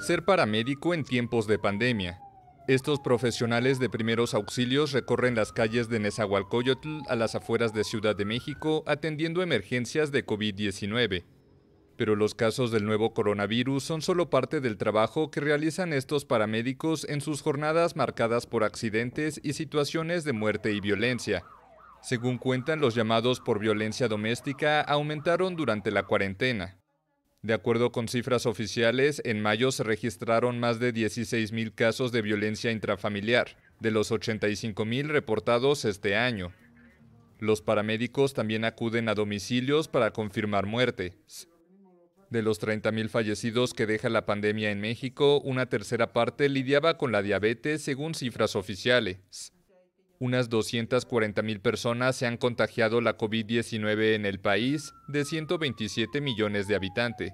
Ser paramédico en tiempos de pandemia. Estos profesionales de primeros auxilios recorren las calles de Nezahualcóyotl a las afueras de Ciudad de México atendiendo emergencias de COVID-19. Pero los casos del nuevo coronavirus son solo parte del trabajo que realizan estos paramédicos en sus jornadas marcadas por accidentes y situaciones de muerte y violencia. Según cuentan, los llamados por violencia doméstica aumentaron durante la cuarentena. De acuerdo con cifras oficiales, en mayo se registraron más de 16.000 casos de violencia intrafamiliar, de los 85.000 reportados este año. Los paramédicos también acuden a domicilios para confirmar muertes. De los 30.000 fallecidos que deja la pandemia en México, una tercera parte lidiaba con la diabetes según cifras oficiales. Unas 240.000 personas se han contagiado la COVID-19 en el país de 127 millones de habitantes.